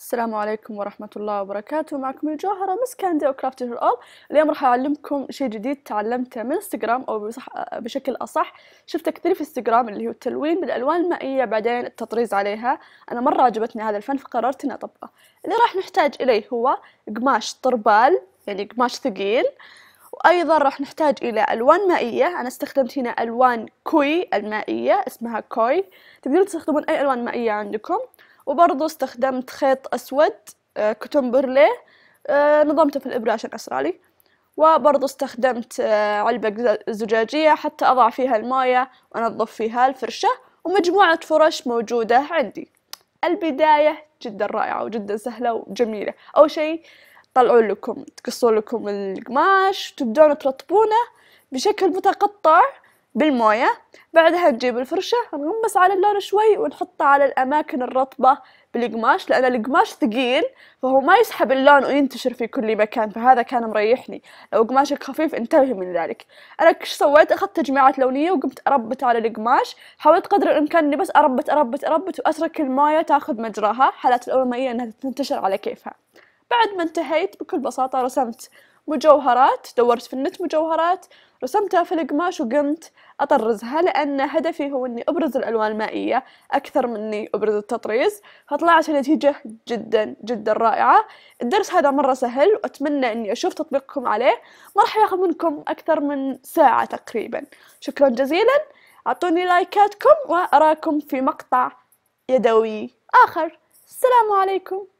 السلام عليكم ورحمة الله وبركاته معكم الجوهرة مس كاندي وكرافتي أول اليوم راح أعلمكم شيء جديد تعلمته من انستغرام أو بصح بشكل أصح شفته كثير في انستغرام اللي هو التلوين بالألوان المائية بعدين التطريز عليها أنا مرة عجبتني هذا الفن فقررت إني أطبقه اللي راح نحتاج إليه هو قماش طربال يعني قماش ثقيل وأيضا راح نحتاج إلى ألوان مائية أنا استخدمت هنا ألوان كوي المائية اسمها كوي تقدرون تستخدمون أي ألوان مائية عندكم وبرضه استخدمت خيط أسود آه، كتون برليه آه، نظمته في الإبرة عشان أسرالي وبرضه استخدمت آه، علبة زجاجية حتى أضع فيها الموية وأنظف فيها الفرشة ومجموعة فرش موجودة عندي البداية جدا رائعة وجدا سهلة وجميلة أول شيء طلعوا لكم تقصوا لكم القماش تبدون ترطبونه بشكل متقطع بالموية بعدها نجيب الفرشة نغمس على اللون شوي ونحطه على الأماكن الرطبة بالقماش لأن القماش ثقيل فهو ما يسحب اللون وينتشر في كل مكان فهذا كان مريحني لو قماشك خفيف انتبهي من ذلك أنا كش سويت أخذت تجميعات لونية وقمت أربت على القماش حاولت قدر الإمكان إني بس أربت أربت أربت وأترك الموية تاخذ مجراها حالات الأول المائية إنها تنتشر على كيفها بعد ما انتهيت بكل بساطة رسمت مجوهرات دورت في النت مجوهرات رسمتها في القماش وقمت أطرزها لأن هدفي هو أني أبرز الألوان المائية أكثر من أني أبرز التطريز فطلعت النتيجة جدا جدا رائعة الدرس هذا مرة سهل وأتمنى أني أشوف تطبيقكم عليه ما راح ياخذ منكم أكثر من ساعة تقريبا شكرا جزيلا أعطوني لايكاتكم وأراكم في مقطع يدوي آخر السلام عليكم